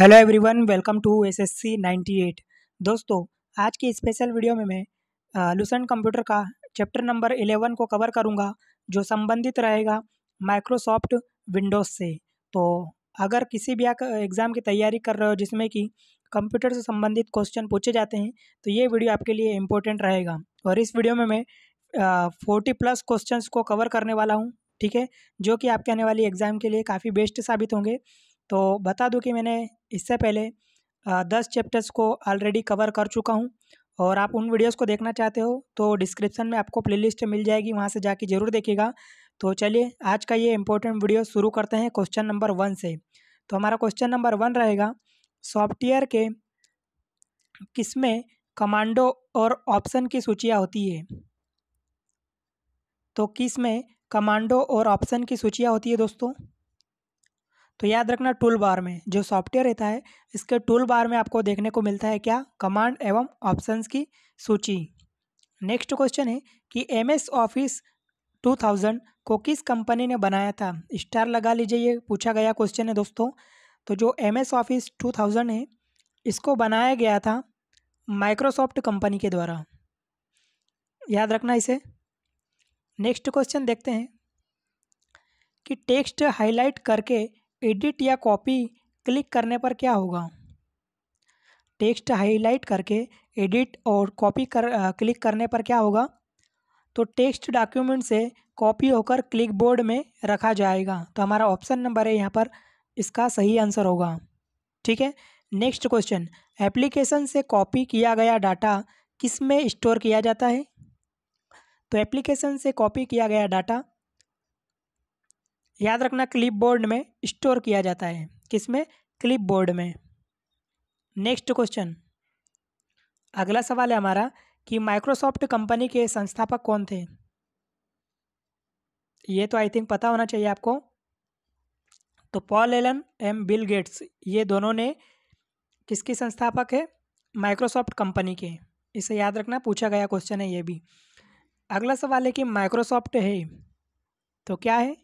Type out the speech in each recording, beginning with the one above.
hello everyone welcome to SSC 98 दोस्तों आज की स्पेशल वीडियो में मैं लुसेंट कंप्यूटर का चैप्टर नंबर 11 को कवर करूंगा जो संबंधित रहेगा माइक्रोसॉफ्ट विंडोज़ से तो अगर किसी भी एग्ज़ाम की तैयारी कर रहे हो जिसमें कि कंप्यूटर से संबंधित क्वेश्चन पूछे जाते हैं तो ये वीडियो आपके लिए इम्पोर्टेंट रहेगा और इस वीडियो में मैं फोर्टी प्लस क्वेश्चन को कवर करने वाला हूँ ठीक है जो कि आपके आने वाली एग्ज़ाम के लिए काफ़ी बेस्ट साबित होंगे तो बता दूं कि मैंने इससे पहले दस चैप्टर्स को ऑलरेडी कवर कर चुका हूँ और आप उन वीडियोस को देखना चाहते हो तो डिस्क्रिप्शन में आपको प्लेलिस्ट मिल जाएगी वहाँ से जाके ज़रूर देखिएगा तो चलिए आज का ये इम्पोर्टेंट वीडियो शुरू करते हैं क्वेश्चन नंबर वन से तो हमारा क्वेश्चन नंबर वन रहेगा सॉफ्टवेयर के किसमें कमांडो और ऑप्शन की सूचियाँ होती है तो किस में कमांडो और ऑप्शन की सूचियाँ होती है दोस्तों तो याद रखना टूल बार में जो सॉफ्टवेयर रहता है इसके टूल बार में आपको देखने को मिलता है क्या कमांड एवं ऑप्शंस की सूची नेक्स्ट क्वेश्चन है कि M S office two thousand को किस कंपनी ने बनाया था स्टार लगा लीजिए ये पूछा गया क्वेश्चन है दोस्तों तो जो M S office two thousand है इसको बनाया गया था माइक्रोसॉफ्ट कंपनी के द्वारा याद रखना इसे नेक्स्ट क्वेश्चन देखते हैं कि टेक्स्ट हाईलाइट करके एडिट या कॉपी क्लिक करने पर क्या होगा टेक्स्ट हाईलाइट करके एडिट और कॉपी कर आ, क्लिक करने पर क्या होगा तो टेक्स्ट डॉक्यूमेंट से कॉपी होकर क्लिक बोर्ड में रखा जाएगा तो हमारा ऑप्शन नंबर है यहाँ पर इसका सही आंसर होगा ठीक है नेक्स्ट क्वेश्चन एप्लीकेशन से कॉपी किया गया डाटा किस में स्टोर किया जाता है तो एप्लीकेशन से कॉपी किया गया डाटा याद रखना क्लिपबोर्ड में स्टोर किया जाता है किसमें क्लिपबोर्ड में नेक्स्ट क्वेश्चन अगला सवाल है हमारा कि माइक्रोसॉफ्ट कंपनी के संस्थापक कौन थे ये तो आई थिंक पता होना चाहिए आपको तो पॉल एलन एम बिल गेट्स ये दोनों ने किसके संस्थापक है माइक्रोसॉफ्ट कंपनी के इसे याद रखना पूछा गया क्वेश्चन है ये भी अगला सवाल है कि माइक्रोसॉफ्ट है तो क्या है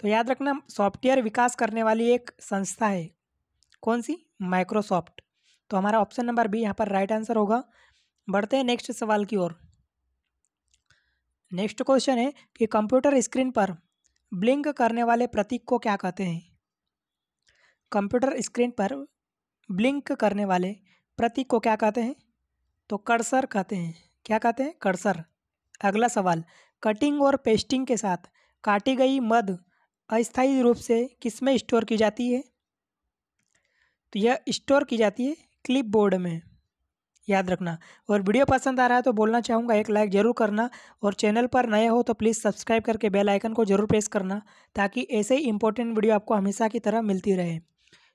तो याद रखना सॉफ्टवेयर विकास करने वाली एक संस्था है कौन सी माइक्रोसॉफ्ट तो हमारा ऑप्शन नंबर बी यहाँ पर राइट आंसर होगा बढ़ते हैं नेक्स्ट सवाल की ओर नेक्स्ट क्वेश्चन है कि कंप्यूटर स्क्रीन पर ब्लिंक करने वाले प्रतीक को क्या कहते हैं कंप्यूटर स्क्रीन पर ब्लिंक करने वाले प्रतीक को क्या कहते हैं तो कर्सर कहते हैं क्या कहते हैं कर्सर अगला सवाल कटिंग और पेस्टिंग के साथ काटी गई मद अस्थायी रूप से किस में स्टोर की जाती है तो यह स्टोर की जाती है क्लिप बोर्ड में याद रखना और वीडियो पसंद आ रहा है तो बोलना चाहूँगा एक लाइक ज़रूर करना और चैनल पर नए हो तो प्लीज़ सब्सक्राइब करके बेल आइकन को ज़रूर प्रेस करना ताकि ऐसे ही इंपॉर्टेंट वीडियो आपको हमेशा की तरह मिलती रहे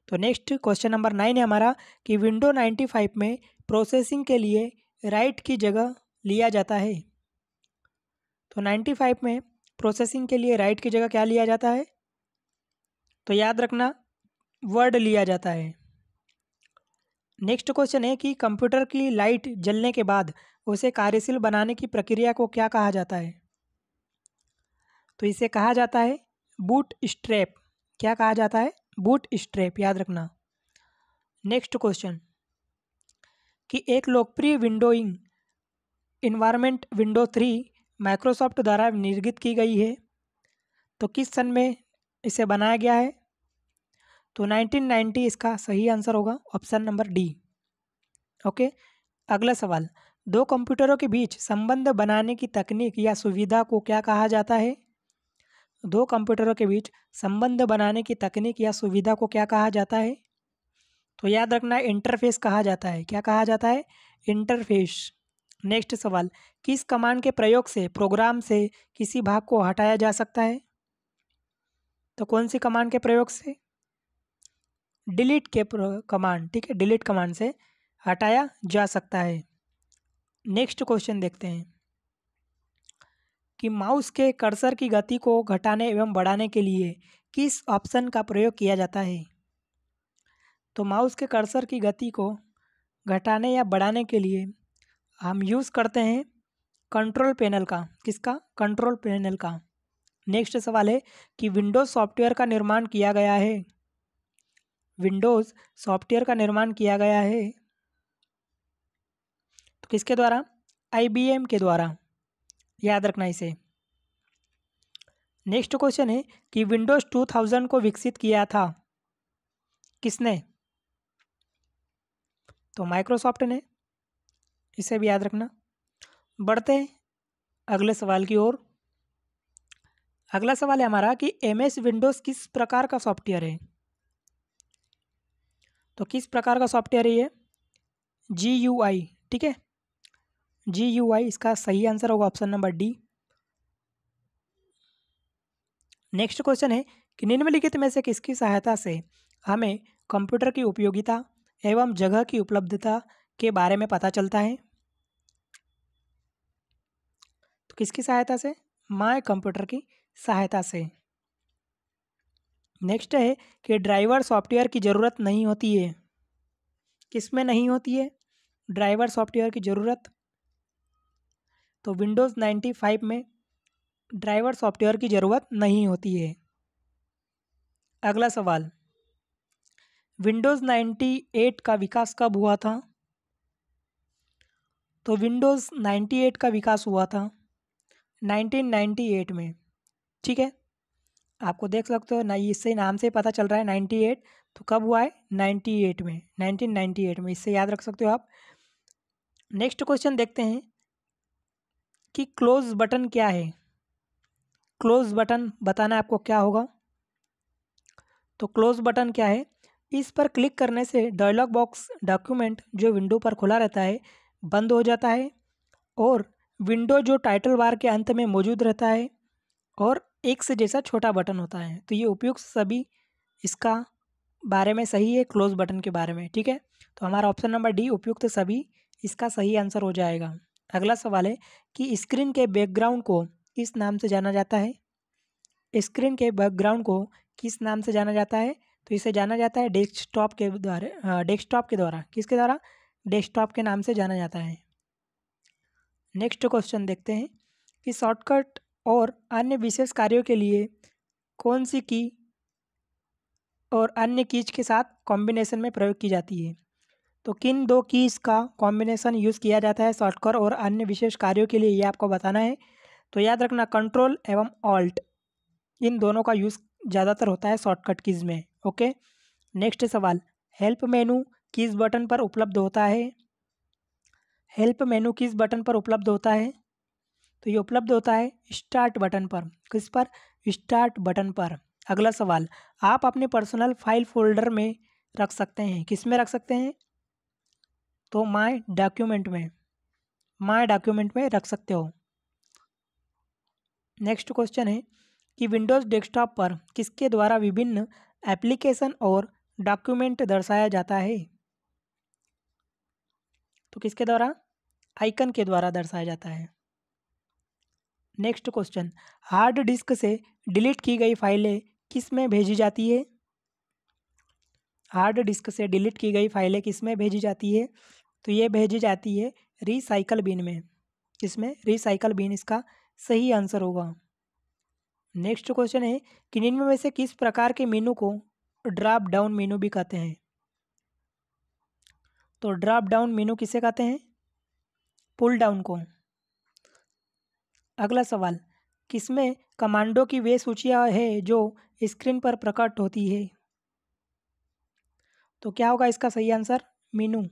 तो नेक्स्ट क्वेश्चन नंबर नाइन है हमारा कि विंडो नाइन्टी फाइव में प्रोसेसिंग के लिए राइट की जगह लिया जाता है तो नाइन्टी फाइव में प्रोसेसिंग के लिए राइट की जगह क्या लिया जाता है तो याद रखना वर्ड लिया जाता है नेक्स्ट क्वेश्चन है कि कंप्यूटर की लाइट जलने के बाद उसे कार्यशील बनाने की प्रक्रिया को क्या कहा जाता है तो इसे कहा जाता है बूट स्ट्रैप क्या कहा जाता है बूट स्ट्रैप याद रखना नेक्स्ट क्वेश्चन कि एक लोकप्रिय windowing environment window three Microsoft द्वारा निर्गित की गई है तो किस सन में इसे बनाया गया है तो 1990 इसका सही आंसर होगा ऑप्शन नंबर डी ओके अगला सवाल दो कंप्यूटरों के बीच संबंध बनाने की तकनीक या सुविधा को क्या कहा जाता है दो कंप्यूटरों के बीच संबंध बनाने की तकनीक या सुविधा को क्या कहा जाता है तो याद रखना इंटरफेस कहा जाता है क्या कहा जाता है इंटरफेस नेक्स्ट सवाल किस कमांड के प्रयोग से प्रोग्राम से किसी भाग को हटाया जा सकता है तो कौन सी कमांड के प्रयोग से डिलीट के कमांड ठीक है डिलीट कमांड से हटाया जा सकता है नेक्स्ट क्वेश्चन देखते हैं कि माउस के कर्सर की गति को घटाने एवं बढ़ाने के लिए किस ऑप्शन का प्रयोग किया जाता है तो माउस के कर्सर की गति को घटाने या बढ़ाने के लिए हम यूज़ करते हैं कंट्रोल पैनल का किसका कंट्रोल पैनल का नेक्स्ट सवाल है कि विंडोज़ सॉफ्टवेयर का निर्माण किया गया है विंडोज़ सॉफ्टवेयर का निर्माण किया गया है तो किसके द्वारा आईबीएम के द्वारा याद रखना इसे नेक्स्ट क्वेश्चन है कि विंडोज़ टू थाउजेंड को विकसित किया था किसने तो माइक्रोसॉफ्ट ने इसे भी याद रखना बढ़ते हैं अगले सवाल की ओर अगला सवाल है हमारा कि एम एस विंडोज़ किस प्रकार का सॉफ्टवेयर है तो किस प्रकार का सॉफ्टवेयर है ये जी यू आई ठीक है जी यू आई इसका सही आंसर होगा option number D next question है कि निम्नलिखित में से किसकी सहायता से हमें कंप्यूटर की उपयोगिता एवं जगह की उपलब्धता के बारे में पता चलता है किसकी सहायता से माय कंप्यूटर की सहायता से नेक्स्ट है कि ड्राइवर सॉफ्टवेयर की ज़रूरत नहीं होती है किस में नहीं होती है ड्राइवर सॉफ्टवेयर की ज़रूरत तो विंडोज़ नाइन्टी फाइव में ड्राइवर सॉफ्टवेयर की ज़रूरत नहीं होती है अगला सवाल विंडोज़ नाइन्टी एट का विकास कब हुआ था तो विंडोज़ नाइन्टी एट का विकास हुआ था 1998 में ठीक है आपको देख सकते हो ना इससे नाम से पता चल रहा है 98 तो कब हुआ है 98 में 1998 में इससे याद रख सकते हो आप नेक्स्ट क्वेश्चन देखते हैं कि क्लोज बटन क्या है क्लोज बटन बताना आपको क्या होगा तो क्लोज बटन क्या है इस पर क्लिक करने से डायलॉग बॉक्स डॉक्यूमेंट जो विंडो पर खुला रहता है बंद हो जाता है और विंडो जो टाइटल बार के अंत में मौजूद रहता है और एक से जैसा छोटा बटन होता है तो ये उपयुक्त सभी इसका बारे में सही है क्लोज बटन के बारे में ठीक है तो हमारा ऑप्शन नंबर डी उपयुक्त सभी इसका सही आंसर हो जाएगा अगला सवाल है कि स्क्रीन के बैकग्राउंड को किस नाम से जाना जाता है स्क्रीन के बैकग्राउंड को किस नाम से जाना जाता है तो इसे जाना जाता है डेस्कटॉप के द्वारा हाँ, डेस्कटॉप के द्वारा किसके द्वारा डेस्कटॉप के नाम से जाना जाता है नेक्स्ट क्वेश्चन देखते हैं कि शॉर्टकट और अन्य विशेष कार्यों के लिए कौन सी की और अन्य कीज के साथ कॉम्बिनेशन में प्रयोग की जाती है तो किन दो कीज का कॉम्बिनेशन यूज़ किया जाता है शॉर्टकट और अन्य विशेष कार्यों के लिए ये आपको बताना है तो याद रखना कंट्रोल एवं ऑल्ट इन दोनों का यूज़ ज़्यादातर होता है शॉर्टकट कीज़ में ओके नेक्स्ट सवाल हेल्प मेनू किस बटन पर उपलब्ध होता है हेल्प मेनू किस बटन पर उपलब्ध होता है तो ये उपलब्ध होता है स्टार्ट बटन पर किस पर स्टार्ट बटन पर अगला सवाल आप अपने पर्सनल फाइल फोल्डर में रख सकते हैं किस में रख सकते हैं तो माय डॉक्यूमेंट में माय डॉक्यूमेंट में रख सकते हो नेक्स्ट क्वेश्चन है कि विंडोज़ डेस्कटॉप पर किसके द्वारा विभिन्न एप्लीकेशन और डॉक्यूमेंट दर्शाया जाता है तो किसके द्वारा आइकन के द्वारा दर्शाया जाता है नेक्स्ट क्वेश्चन हार्ड डिस्क से डिलीट की गई फाइलें किस में भेजी जाती है हार्ड डिस्क से डिलीट की गई फाइलें किस में भेजी जाती है तो ये भेजी जाती है रिसाइकल बिन में इसमें रिसाइकल बिन इसका सही आंसर होगा नेक्स्ट क्वेश्चन है कि निम्न में से किस प्रकार के मीनू को ड्रॉप डाउन मीनू भी कहते हैं तो ड्रॉप डाउन मीनू किसे कहते हैं पुल डाउन को अगला सवाल किसमें कमांडो की वे सूचिया है जो स्क्रीन पर प्रकट होती है तो क्या होगा इसका सही आंसर मीनू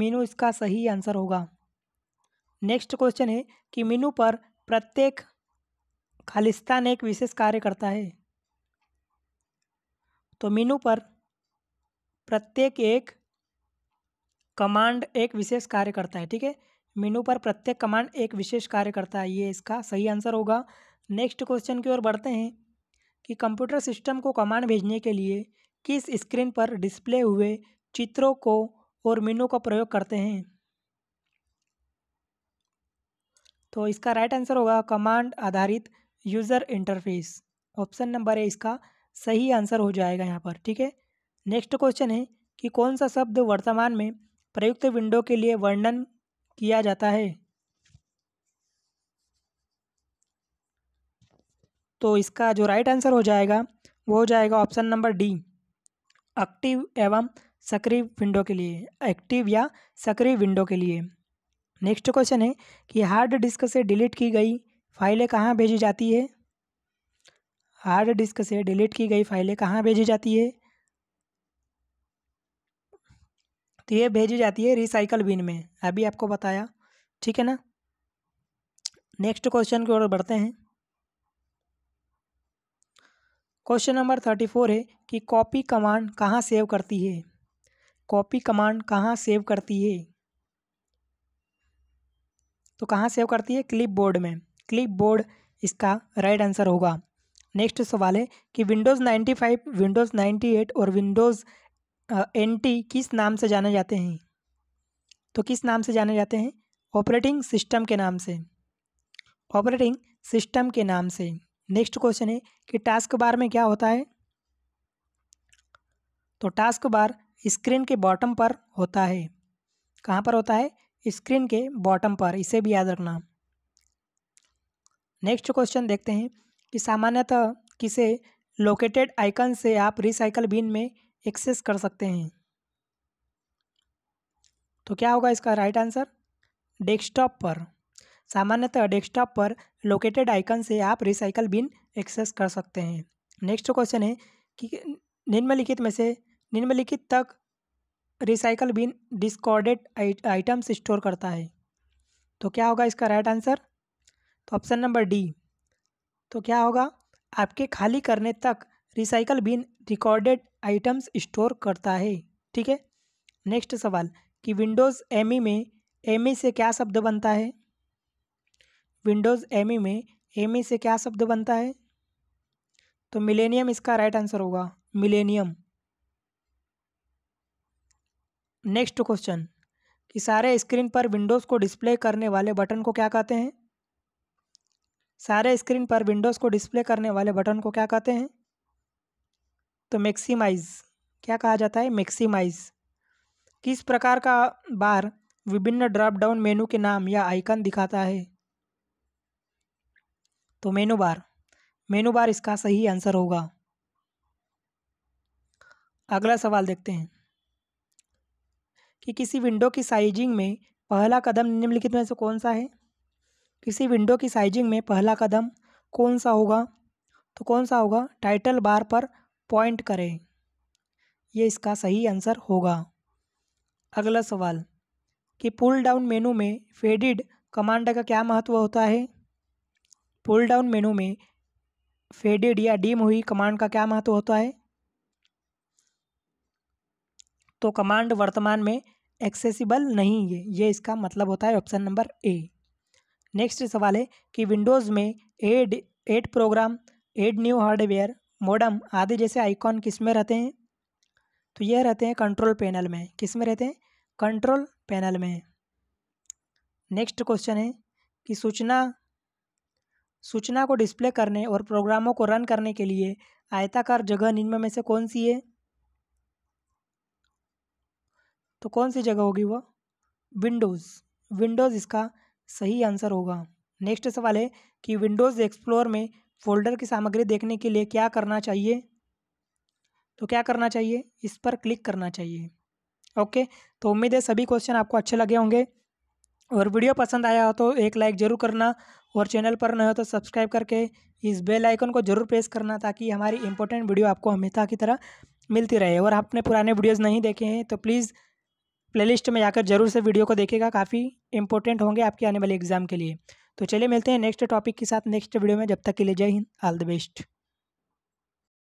मीनू इसका सही आंसर होगा नेक्स्ट क्वेश्चन है कि मीनू पर प्रत्येक खालिस्तान एक विशेष कार्य करता है तो मीनू पर प्रत्येक एक कमांड एक विशेष कार्य करता है ठीक है मेनू पर प्रत्येक कमांड एक विशेष कार्य करता है ये इसका सही आंसर होगा नेक्स्ट क्वेश्चन की ओर बढ़ते हैं कि कंप्यूटर सिस्टम को कमांड भेजने के लिए किस स्क्रीन पर डिस्प्ले हुए चित्रों को और मीनू का प्रयोग करते हैं तो इसका राइट आंसर होगा कमांड आधारित यूज़र इंटरफेस ऑप्शन नंबर है इसका सही आंसर हो जाएगा यहाँ पर ठीक है नेक्स्ट क्वेश्चन है कि कौन सा शब्द वर्तमान में प्रयुक्त विंडो के लिए वर्णन किया जाता है तो इसका जो राइट आंसर हो जाएगा वो हो जाएगा ऑप्शन नंबर डी एक्टिव एवं सक्रिय विंडो के लिए एक्टिव या सक्रिय विंडो के लिए नेक्स्ट क्वेश्चन है कि हार्ड डिस्क से डिलीट की गई फाइलें कहाँ भेजी जाती है हार्ड डिस्क से डिलीट की गई फाइलें कहाँ भेजी जाती है तो ये भेजी जाती है रिसाइकल बिन में अभी आपको बताया ठीक है ना नेक्स्ट क्वेश्चन की ओर बढ़ते हैं क्वेश्चन नंबर थर्टी फोर है कि कॉपी कमांड कहाँ सेव करती है कॉपी कमांड कहाँ सेव करती है तो कहाँ सेव करती है क्लिप बोर्ड में क्लिप बोर्ड इसका राइट आंसर होगा नेक्स्ट सवाल है कि Windows ninety five Windows ninety eight और विंडोज़ एंटी किस नाम से जाने जाते हैं तो किस नाम से जाने जाते हैं ऑपरेटिंग सिस्टम के नाम से ऑपरेटिंग सिस्टम के नाम से नेक्स्ट क्वेश्चन है कि टास्क बार में क्या होता है तो टास्क बार स्क्रीन के बॉटम पर होता है कहाँ पर होता है स्क्रीन के बॉटम पर इसे भी याद रखना नेक्स्ट क्वेश्चन देखते हैं कि सामान्यतः किसे लोकेटेड आइकन से आप रिसाइकल बिन में एक्सेस कर सकते हैं तो क्या होगा इसका राइट आंसर डेस्कटॉप पर सामान्यतः डेस्कटॉप पर लोकेटेड आइकन से आप रिसाइकल बिन एक्सेस कर सकते हैं नेक्स्ट क्वेश्चन है कि निम्नलिखित में से निम्नलिखित तक recycle bin discarded items store करता है तो क्या होगा इसका राइट आंसर तो ऑप्शन नंबर डी तो क्या होगा आपके खाली करने तक recycle bin recorded items store करता है ठीक है नेक्स्ट सवाल कि विंडोज़ एम e में एम e से क्या शब्द बनता है विंडोज़ एम e में एम से क्या शब्द बनता है तो मिलेनियम इसका राइट आंसर होगा मिलेनियम नेक्स्ट क्वेश्चन कि सारे स्क्रीन पर विंडोज़ को डिस्प्ले करने वाले बटन को क्या कहते हैं सारे स्क्रीन पर विंडोज़ को डिस्प्ले करने वाले बटन को क्या कहते हैं तो मैक्सीमाइज क्या कहा जाता है मैक्सीमाइज किस प्रकार का बार विभिन्न ड्रॉप डाउन मेनू के नाम या आइकन दिखाता है तो मेनू बार मेनू बार इसका सही आंसर होगा अगला सवाल देखते हैं कि किसी विंडो की साइजिंग में पहला कदम निम्नलिखित में से कौन सा है किसी विंडो की साइजिंग में पहला कदम कौन सा होगा तो कौन सा होगा टाइटल बार पर पॉइंट करें ये इसका सही आंसर होगा अगला सवाल कि पुल डाउन मेनू में फेडिड कमांड का क्या महत्व होता है पुल डाउन मेनू में फेडेड या डीम हुई कमांड का क्या महत्व होता है तो कमांड वर्तमान में एक्सेसिबल नहीं है ये इसका मतलब होता है ऑप्शन नंबर ए नेक्स्ट सवाल है कि विंडोज़ में add add program add new hardware modem आदि जैसे आइकॉन किस में रहते हैं तो यह रहते हैं कंट्रोल पैनल में किस में रहते हैं कंट्रोल पैनल में नेक्स्ट क्वेश्चन है कि सूचना सूचना को डिस्प्ले करने और प्रोग्रामों को रन करने के लिए आयताकार जगह निम्न में से कौन सी है तो कौन सी जगह होगी वह विंडोज़ विंडोज़ इसका सही आंसर होगा नेक्स्ट सवाल है कि विंडोज़ एक्सप्लोर में फोल्डर की सामग्री देखने के लिए क्या करना चाहिए तो क्या करना चाहिए इस पर क्लिक करना चाहिए ओके तो उम्मीद है सभी क्वेश्चन आपको अच्छे लगे होंगे और वीडियो पसंद आया हो तो एक लाइक ज़रूर करना और चैनल पर नए हो तो सब्सक्राइब करके इस बेल आइकन को ज़रूर प्रेस करना ताकि हमारी इंपॉर्टेंट वीडियो आपको हमेशा की तरह मिलती रहे और आपने पुराने वीडियोज़ नहीं देखे हैं तो प्लीज़ प्लेलिस्ट में जाकर जरूर से वीडियो को देखेगा काफ़ी इंपॉर्टेंट होंगे आपके आने वाले एग्ज़ाम के लिए तो चलिए मिलते हैं नेक्स्ट टॉपिक के साथ नेक्स्ट वीडियो में जब तक के लिए जय हिंद ऑल द बेस्ट